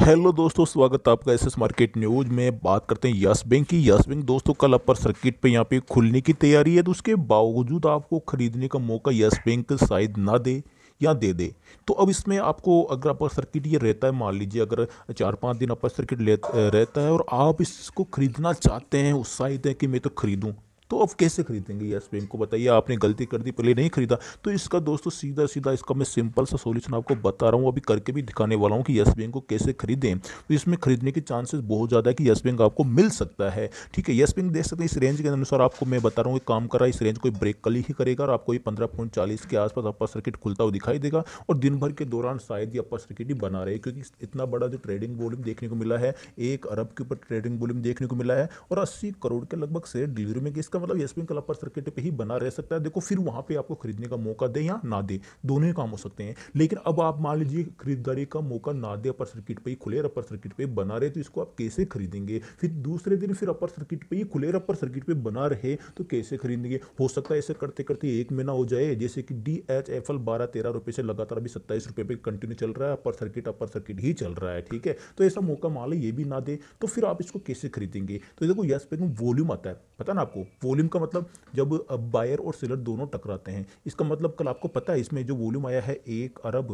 hello दोस्तों स्वागत है आपका एस एस मार्केट न्यूज़ में बात करते हैं यस बैंक की यस बैंक दोस्तों कल अपर सर्किट पे यहाँ पे खुलने की तैयारी है तो उसके बावजूद आपको ख़रीदने का मौका यस बैंक शायद ना दे या दे दे तो अब इसमें आपको अगर अपर सर्किट ये रहता है मान लीजिए अगर चार पाँच दिन अपर सर्किट रहता है और आप इसको ख़रीदना चाहते हैं उत्साहित है कि मैं तो खरीदूँ तो अब कैसे खरीदेंगे यस बैंक को बताइए आपने गलती कर दी पहले नहीं खरीदा तो इसका दोस्तों सीधा सीधा इसका मैं सिंपल सा सॉल्यूशन आपको बता रहा हूँ अभी करके भी दिखाने वाला हूँ कि यस बैंक को कैसे खरीदें तो इसमें खरीदने के चांसेस बहुत ज़्यादा है कि यस बैंक आपको मिल सकता है ठीक है यस बैंक देख सकते हैं इस रेंज के अनुसार आपको मैं बता रहा हूँ काम कर रहा है इस रेंज को ब्रेक कल ही करेगा और आपको ये पंद्रह पॉइंट चालीस के आसपास अपर सर्किट खुलता हुआ दिखाई देगा और दिन भर के दौरान शायद ये अपर सर्किट ही बना रहे क्योंकि इतना बड़ा जो ट्रेडिंग वॉल्यूम देखने को मिला है एक अरब के ऊपर ट्रेडिंग वॉल्यूम देखने को मिला है और अस्सी करोड़ के लगभग शेयर डिलीवरी में किस इसका मतलब एस पी कल अपर सर्किट पे ही बना रह सकता है देखो फिर वहाँ पे आपको खरीदने का मौका दे या ना दे दोनों ही काम हो सकते हैं लेकिन अब आप मान लीजिए खरीदारी का मौका ना दे अपर सर्किट पर ही खुले अपर सर्किट पर बना रहे तो इसको आप कैसे खरीदेंगे फिर दूसरे दिन फिर अपर सर्किट पर ही खुले अपर सर्किट पर बना रहे तो कैसे खरीदेंगे हो सकता है ऐसे करते करते एक महीना हो जाए जैसे कि डी एच एफ एल बारह तेरह रुपये से लगातार अभी सत्ताईस रुपये पर कंटिन्यू चल रहा है अपर सर्किट अपर सर्किट ही चल रहा है ठीक है तो ऐसा मौका मान ली ये भी ना दे तो फिर आप इसको कैसे खरीदेंगे तो देखो यस पे वॉल्यूम आता है पता ना आपको वॉल्यूम का मतलब जब बायर और सेलर दोनों टकराते हैं इसका मतलब कल आपको पता है इसमें जो वॉल्यूम आया है एक अरब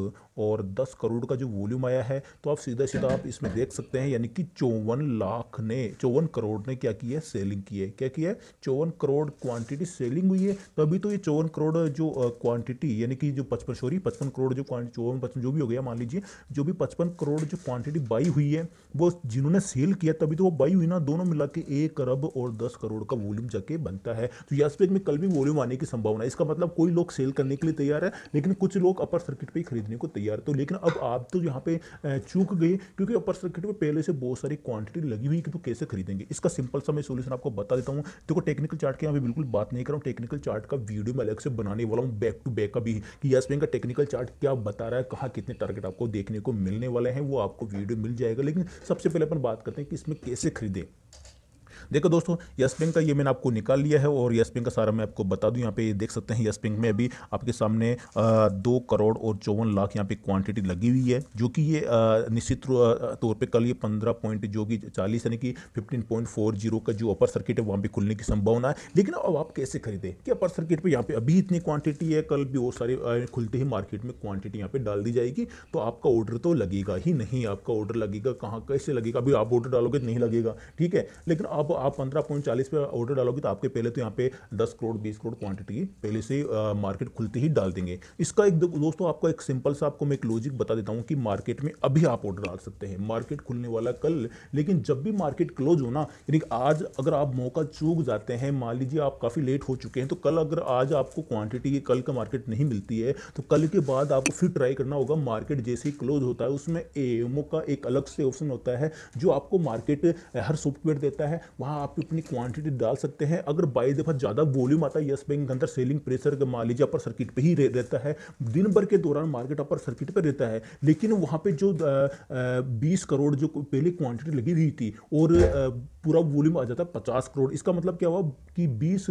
और दस करोड़ का जो वॉल्यूम आया है तो आप सीधा सीधा आप इसमें देख सकते हैं यानी कि चौवन लाख ने चौवन करोड़ ने क्या किया है सेलिंग की है क्या किया चौवन करोड़ क्वांटिटी सेलिंग हुई है तो अभी तो ये चौवन करोड़ जो क्वांटिटी यानी कि जो पचपन सॉरी पचपन करोड़ जो क्वांटिटी चौवन पचपन जो भी हो गया मान लीजिए जो भी पचपन करोड़ जो क्वांटिटी बाई हुई है वो जिन्होंने सेल किया तभी तो वो बाई हुई ना दोनों मिला के एक अरब और दस करोड़ का वॉल्यूम जाके बनता है तो यासपेक में कल भी वॉल्यूम आने की संभावना है इसका मतलब कोई लोग सेल करने के लिए तैयार है लेकिन कुछ लोग अपर सर्किट पर ही खरीदने को तैयार तो लेकिन अब आप तो यहाँ पे चूक गए क्योंकि अपर सर्किट पर पहले से बहुत सारी क्वांटिटी लगी हुई कि तो कैसे खरीदेंगे इसका सिंपल सा मैं सोल्यूशन आपको बता देता हूँ देखो टेक्निकल चार्ट की यहाँ पे बिल्कुल बात नहीं कर रहा हूँ टेक्निकल चार्ट का वीडियो मैं अलग से बनाने वाला हूँ बैक टू बैक का भी कि यस बैंक का टेक्निकल चार्ट क्या बता रहा है कहाँ कितने टारगेट आपको देखने को मिलने वाले हैं वो आपको वीडियो मिल जाएगा लेकिन सबसे पहले अपन बात करते हैं कि इसमें कैसे खरीदें देखो दोस्तों यस बैंक का ये मैंने आपको निकाल लिया है और यस बैंक का सारा मैं आपको बता दूँ यहाँ पे देख सकते हैं यस बैंक में अभी आपके सामने दो करोड़ और चौवन लाख यहाँ पे क्वांटिटी लगी हुई है जो कि ये निश्चित तौर पर कल ये पंद्रह पॉइंट जो कि चालीस यानी कि फिफ्टीन पॉइंट फोर जीरो का जो अपर सर्किट है वहाँ पर खुलने की संभावना है लेकिन अब आप कैसे खरीदें कि अपर सर्किट पर यहाँ पर अभी इतनी क्वान्टिटी है कल भी वो सारे खुलते ही मार्केट में क्वान्टिटी यहाँ पर डाल दी जाएगी तो आपका ऑर्डर तो लगेगा ही नहीं आपका ऑर्डर लगेगा कहाँ कैसे लगेगा अभी आप ऑर्डर डालोगे तो नहीं लगेगा ठीक है लेकिन अब आप पंद्रह पॉइंट चालीस पे ऑर्डर डालोगे तो आपके पहले तो यहाँ पे दस करोड़ बीस करोड़ क्वांटिटी पहले से मार्केट खुलते ही डाल देंगे इसका एक दोस्तों आपको एक सिंपल सा आपको मैं एक लॉजिक बता देता हूँ कि मार्केट में अभी आप ऑर्डर डाल सकते हैं मार्केट खुलने वाला कल लेकिन जब भी मार्केट क्लोज होना यानी आज अगर आप मौका चूक जाते हैं मान लीजिए आप काफ़ी लेट हो चुके हैं तो कल अगर आज आपको क्वांटिटी कल का मार्केट नहीं मिलती है तो कल के बाद आपको फिर ट्राई करना होगा मार्केट जैसे ही क्लोज होता है उसमें ए का एक अलग से ऑप्शन होता है जो आपको मार्केट हर सॉफ्टवेयर देता है वहाँ वहाँ आप अपनी क्वांटिटी डाल सकते हैं अगर बाईस दफ़ा ज़्यादा वॉल्यूम आता है येस बैंक के अंदर सेलिंग प्रेशर मान लीजिए अपर सर्किट पर ही रहता है दिन भर के दौरान मार्केट अपर सर्किट पर रहता है लेकिन वहाँ पर जो बीस करोड़ जो पहले क्वांटिटी लगी हुई थी और पूरा वॉल्यूम आ जाता है पचास करोड़ इसका मतलब क्या हुआ कि बीस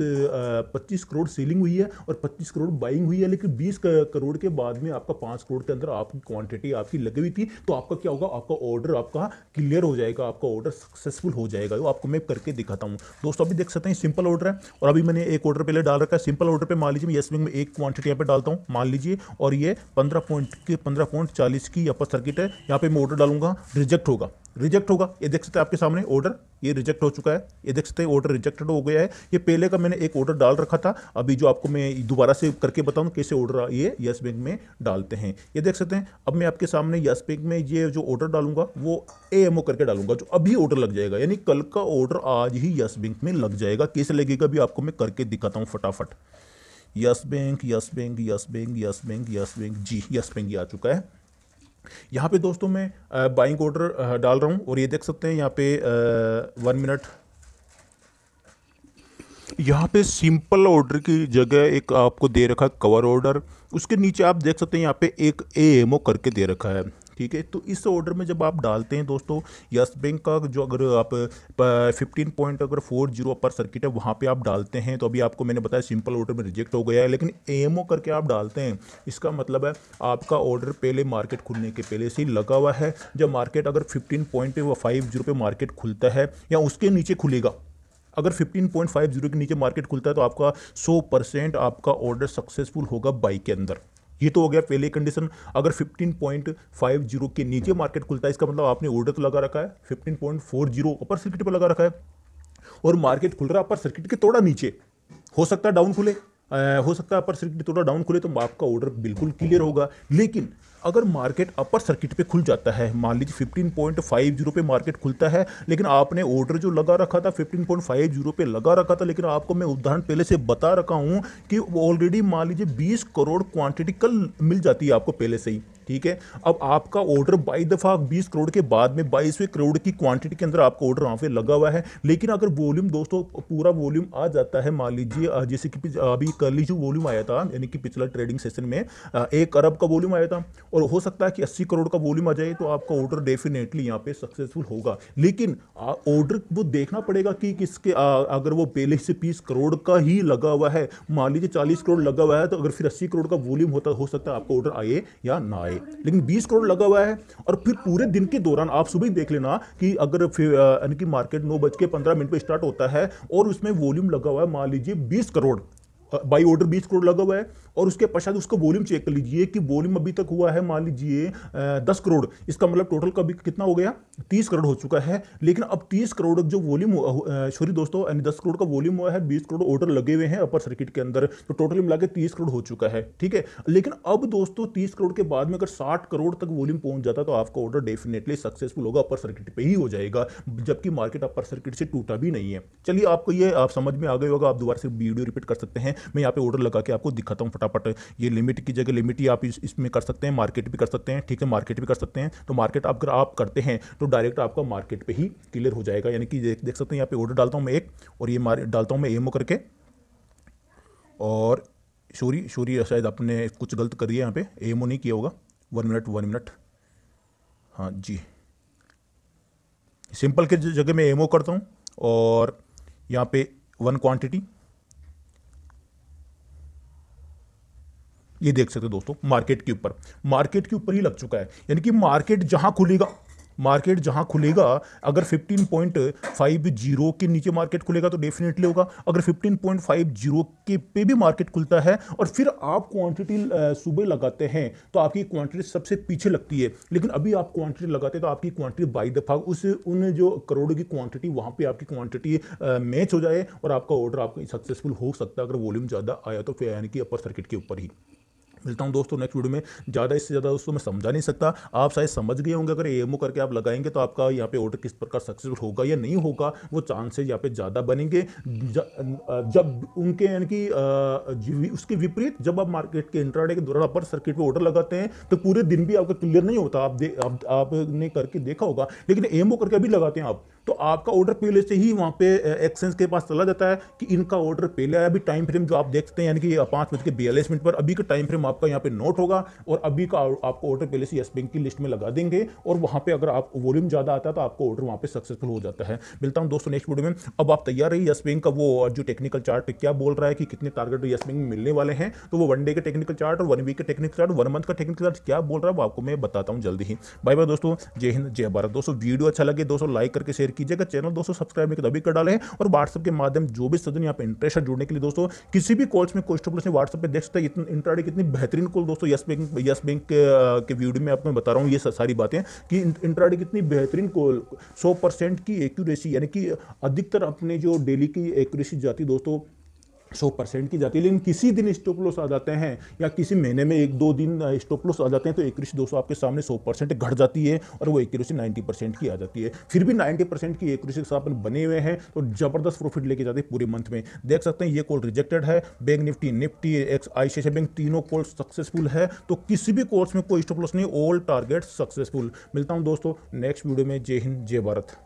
पच्चीस करोड़ सेलिंग हुई है और पच्चीस करोड़ बाइंग हुई है लेकिन बीस करोड़ के बाद में आपका पाँच करोड़ के अंदर आपकी क्वांटिटी आपकी लगी हुई थी तो आपका क्या होगा आपका ऑर्डर आपका क्लियर हो जाएगा आपका ऑर्डर सक्सेसफुल हो जाएगा वो आपको मैं कर करके दिखाता हूँ दोस्तों अभी देख सकते हैं सिंपल ऑर्डर है और अभी मैंने एक ऑर्डर पहले डाल रखा है सिंपल ऑर्डर पर मान लीजिए मैं येस बैंक में एक क्वान्टिटी यहाँ पर डालता हूँ मान लीजिए और ये पंद्रह पॉइंट के पंद्रह पॉइंट चालीस की अपर सर्किट है यहाँ पर मैं ऑर्डर डालूंगा रिजेक्ट होगा रिजेक्ट होगा ये देख सकते हैं आपके सामने ऑर्डर ये रिजेक्ट हो चुका है ये देख सकते हैं ऑर्डर रिजेक्टेड हो गया है ये पहले का मैंने एक ऑर्डर डाल रखा था अभी जो आपको मैं दोबारा से करके बताऊँ कैसे ऑर्डर ये यस बैंक में डालते हैं ये देख सकते हैं अब मैं आपके सामने यस बैंक में ये जो ऑर्डर डालूंगा वो ए एम ओ करके डालूंगा जो अभी ऑर्डर लग जाएगा यानी कल का ऑर्डर आज ही यस बैंक में लग जाएगा कैसे लगेगा भी आपको मैं करके दिखाता हूँ फटाफट Yes Bank Yes Bank Yes Bank Yes Bank Yes Bank जी यस बैंक ये आ चुका है यहाँ पे दोस्तों मैं बाइंग ऑर्डर डाल रहा हूँ और ये देख सकते हैं यहाँ पे वन मिनट यहाँ पे सिंपल ऑर्डर की जगह एक आपको दे रखा है कवर ऑर्डर उसके नीचे आप देख सकते हैं यहाँ पे एक ए एम ओ करके दे रखा है ठीक है तो इस ऑर्डर में जब आप डालते हैं दोस्तों यस बैंक का जो अगर आप फिफ्टीन पॉइंट अगर फोर जीरो अपर सर्किट है वहाँ पर आप डालते हैं तो अभी आपको मैंने बताया सिंपल ऑर्डर में रिजेक्ट हो गया है लेकिन ए करके आप डालते हैं इसका मतलब है आपका ऑर्डर पहले मार्केट खुलने के पहले से ही लगा हुआ है जब मार्केट अगर फिफ्टीन पॉइंट फाइव जीरो पे मार्केट खुलता है या उसके नीचे खुलेगा अगर 15.50 के नीचे मार्केट खुलता है तो आपका 100 परसेंट आपका ऑर्डर सक्सेसफुल होगा बाई के अंदर ये तो हो गया पहले कंडीशन अगर 15.50 के नीचे मार्केट खुलता है इसका मतलब आपने ऑर्डर तो लगा रखा है 15.40 अपर सर्किट पर लगा रखा है और मार्केट खुल रहा है अपर सर्किट के थोड़ा नीचे हो सकता है डाउन खुले हो सकता है अपर सर्किट थोड़ा डाउन खुले तो आपका ऑर्डर बिल्कुल क्लियर होगा लेकिन अगर मार्केट अपर सर्किट पे खुल जाता है मान लीजिए फिफ्टीन पॉइंट फाइव जीरो पे मार्केट खुलता है लेकिन आपने ऑर्डर जो लगा रखा था फिफ्टीन पॉइंट फाइव जीरो पे लगा रखा था लेकिन आपको मैं उदाहरण पहले से बता रखा हूँ कि ऑलरेडी मान लीजिए बीस करोड़ क्वांटिटी कल मिल जाती है आपको पहले से ही ठीक है अब आपका ऑर्डर बाई दफ़ा बीस करोड़ के बाद में बाईसवें करोड़ की क्वांटिटी के अंदर आपका ऑर्डर वहां पर लगा हुआ है लेकिन अगर वॉल्यूम दोस्तों पूरा वॉल्यूम आ जाता है मान लीजिए जैसे कि अभी कल ही जो वॉल्यूम आया था यानी कि पिछला ट्रेडिंग सेशन में एक अरब का वॉल्यूम आया था और हो सकता है कि अस्सी करोड़ का वॉल्यूम आ जाए तो आपका ऑर्डर डेफिनेटली यहाँ पे सक्सेसफुल होगा लेकिन ऑर्डर वो देखना पड़ेगा कि किसके अगर वो पहले से बीस करोड़ का ही लगा हुआ है मान लीजिए चालीस करोड़ लगा हुआ है तो अगर फिर अस्सी करोड़ का वॉल्यूम होता हो सकता है आपका ऑर्डर आए या ना आए है लेकिन 20 करोड़ लगा हुआ है और फिर पूरे दिन के दौरान आप सुबह देख लेना कि अगर यानी कि मार्केट नौ बज के पंद्रह मिनट पर स्टार्ट होता है और उसमें वॉल्यूम लगा हुआ है मान लीजिए बीस करोड़ बाई ऑर्डर बीस करोड़ लगा हुआ है और उसके पश्चात उसको वॉल्यूम चेक कर लीजिए कि वॉल्यूम अभी तक हुआ है मान लीजिए दस करोड़ इसका मतलब टोटल का कितना हो गया तीस करोड़ हो चुका है लेकिन अब तीस करोड़ जो वॉल्यूम सॉरी दोस्तों यानी दस करोड़ का वॉल्यूम हुआ है बीस करोड़ ऑर्डर लगे हुए हैं अपर सर्किट के अंदर तो टोटल मिला के तीस करोड़ हो चुका है ठीक है लेकिन अब दोस्तों तीस करोड़ के बाद में अगर साठ करोड़ तक वॉल्यूम पहुंच जाता तो आपका ऑर्डर डेफिनेटली सक्सेसफुल होगा अपर सर्किट पर ही हो जाएगा जबकि मार्केट अपर सर्किट से टूटा भी नहीं है चलिए आपको ये आप समझ में आ गए होगा आप दोबारा से वीडियो रिपीट कर सकते हैं मैं यहाँ पे ऑर्डर लगा के आपको दिखाता हूँ फटाफट ये लिमिट की जगह लिमिट ही आप इस, इसमें कर सकते हैं मार्केट भी कर सकते हैं ठीक है मार्केट भी कर सकते हैं तो मार्केट अगर आप करते हैं तो डायरेक्ट आपका मार्केट पर ही क्लियर हो जाएगा यानी कि देख सकते हैं यहाँ पर ऑर्डर डालता हूँ मैं एक और ये डालता हूँ मैं एमओ करके और शोरी शोरी शायद आपने कुछ गलत कर दिया यहाँ पे ओ नहीं किया होगा वन मिनट वन मिनट हाँ जी सिंपल के जगह मैं एमओ करता हूँ और यहाँ पे वन क्वांटिटी ये देख सकते हो दोस्तों मार्केट के ऊपर मार्केट के ऊपर ही लग चुका है यानी कि मार्केट जहां खुलेगा मार्केट जहां खुलेगा अगर 15.50 के नीचे मार्केट खुलेगा तो डेफिनेटली होगा अगर 15.50 के पे भी मार्केट खुलता है और फिर आप क्वांटिटी सुबह लगाते हैं तो आपकी क्वांटिटी सबसे पीछे लगती है लेकिन अभी आप क्वांटिटी लगाते हैं तो आपकी क्वांटिटी बाई दफ़ा उस उन जो करोड़ों की क्वांटिटी वहाँ पर आपकी क्वांटिटी मैच हो जाए और आपका ऑर्डर आपका सक्सेसफुल हो सकता है अगर वॉल्यूम ज़्यादा आया तो फिर यानी कि अपर सर्किट के ऊपर ही मिलता हूँ दोस्तों नेक्स्ट वीडियो में ज़्यादा इससे ज़्यादा दोस्तों मैं समझा नहीं सकता आप शायद समझ गए होंगे अगर ए करके आप लगाएंगे तो आपका यहाँ पे ऑर्डर किस प्रकार सक्सेसफुल होगा या नहीं होगा वो चांसेस यहाँ पे ज़्यादा बनेंगे जब उनके यानी कि उसके विपरीत जब आप मार्केट के इंटरनेट के दौरान अपर सर्किट पर ऑर्डर लगाते हैं तो पूरे दिन भी आपका क्लियर नहीं होता आप आपने करके देखा होगा लेकिन एमओ करके अभी लगाते हैं आप तो आपका ऑर्डर पहले से ही वहाँ पे एक्सचेंज के पास चला जाता है कि इनका ऑर्डर पहले आया अभी टाइम फ्रेम जो आप देखते हैं यानी कि पाँच बज के बयालीस मिनट पर अभी का टाइम फ्रेम आपका यहाँ पे नोट होगा और अभी का आपको ऑर्डर पहले से येस बैंक की लिस्ट में लगा देंगे और वहाँ पर अगर आप वॉल्यूम ज़्यादा आता है तो आपको ऑर्डर वहाँ पर सक्सेसफुल हो जाता है मिलता हूँ दोस्तों नेक्स्ट वीडियो में अब आप तैयार रहिए येस बैंक का वो जो टेक्निकल चार्ट क्या बोल रहा है कि कितने टारगेट येस बैंक में मिलने वाले हैं तो वो वन डे के टेक्निकल चार्ट और वन वीक के टेक्निकल चार्ट वन मंथ का टेक्निकल चार्ट क्या बोल रहा है वो आपको मैं बताता हूँ जल्दी ही बाय बाय दोस्तों जय हिंद जय भारत दोस्तों वीडियो अच्छा लगे दोस्तों लाइक करके शेयर कीजिएगा चैनल दोस्तों सब्सक्राइब नहीं तो अभी कर डाले और व्हाट्सअप के माध्यम जो भी सदन यहाँ पर इंटरेस्ट है जुड़ने के लिए दोस्तों किसी भी कॉल्स में कोई स्टूडेंट व्हाट्सएप पर देख सकते हैं इंटरडे कितनी बेहतरीन कॉल दोस्तों यस बैंक यस बैंक के वीडियो में आपको बता रहा हूँ ये सारी बातें कि इंटरडे कितनी बेहतरीन कॉल सौ की एक्यूरेसी यानी कि अधिकतर अपने जो डेली की एक्यूरेसी जाती दोस्तों सौ परसेंट की जाती है लेकिन किसी दिन स्टॉप लॉस आ जाते हैं या किसी महीने में एक दो दिन स्टॉप लॉस आ जाते हैं तो एक दो सौ आपके सामने सौ परसेंट घट जाती है और वो एक नाइन्टी परसेंट की आ जाती है फिर भी नाइन्टी परसेंट की एक अपन बने हुए हैं तो जबरदस्त प्रॉफिट लेके जाते हैं पूरे मंथ में देख सकते हैं ये कॉल रिजेक्टेड है bank Nifty Nifty X I bank तीनों कॉल सक्सेसफुल है तो किसी भी कोर्स में कोई स्टॉप लॉस नहीं ऑल टारगेट सक्सेसफुल मिलता हूँ दोस्तों नेक्स्ट वीडियो में जय हिंद जय भारत